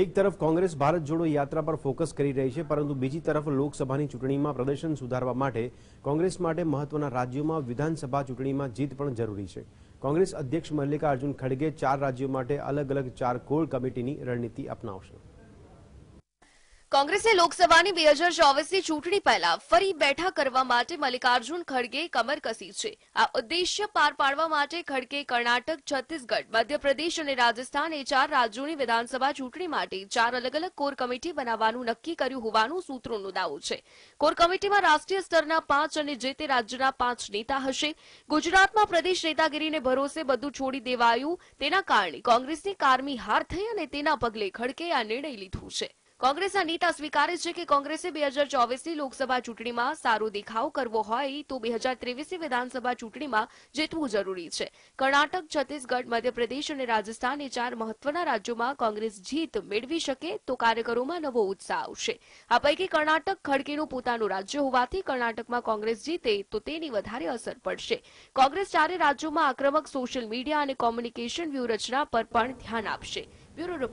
એક તરફ કોંગ્રેસ ભારત જોડો યાત્રા પર ફોકસ કરી રહી છે પરંતુ બીજી તરફ લોકસભાની ચૂંટણીમાં પ્રદર્શન સુધારવા માટે કોંગ્રેસ માટે મહત્વના રાજ્યોમાં વિધાનસભા ચૂંટણીમાં જીત પણ જરૂરી છે કોંગ્રેસ અધ્યક્ષ મલ્લિકાર્જુન ખડગે ચાર રાજ્યો માટે અલગ અલગ ચાર કોર કમિટીની રણનીતિ અપનાવશે કોંગ્રેસે લોકસભાની બે હજાર ચોવીસની ચૂંટણી પહેલા ફરી બેઠા કરવા માટે મલ્લિકાર્જુન ખડગે કમર કસી છે આ ઉદ્દેશ્ય પાર પાડવા માટે ખડગે કર્ણાટક છત્તીસગઢ મધ્યપ્રદેશ અને રાજસ્થાન એ ચાર રાજ્યોની વિધાનસભા ચૂંટણી માટે ચાર અલગ અલગ કોર કમિટી બનાવવાનું નક્કી કર્યું હોવાનું સૂત્રોનો દાવો છે કોર કમિટીમાં રાષ્ટ્રીય સ્તરના પાંચ અને જે તે રાજ્યના પાંચ નેતા હશે ગુજરાતમાં પ્રદેશ નેતાગીરીને ભરોસે બધું છોડી દેવાયું તેના કારણે કોંગ્રેસની કારમી હાર થઈ અને તેના પગલે ખડકે આ નિર્ણય લીધો છે કોંગ્રેસના નેતા સ્વીકારે છે કે કોંગ્રેસે બે હજાર ચોવીસની લોકસભા ચૂંટણીમાં સારો દેખાવ કરવો હોય તો બે હજાર ત્રેવીસની વિધાનસભા ચૂંટણીમાં જીતવું જરૂરી છે કર્ણાટક છત્તીસગઢ મધ્યપ્રદેશ અને રાજસ્થાન એ ચાર મહત્વના રાજ્યોમાં કોંગ્રેસ જીત મેળવી શકે તો કાર્યકરોમાં નવો ઉત્સાહ આવશે આ પૈકી કર્ણાટક ખડકીનું પોતાનું રાજ્ય હોવાથી કર્ણાટકમાં કોંગ્રેસ જીતે તો તેની વધારે અસર પડશે કોંગ્રેસ ચારે રાજ્યોમાં આક્રમક સોશિયલ મીડિયા અને કોમ્યુનિકેશન વ્યૂહરચના પર પણ ધ્યાન આપશે બ્યુરો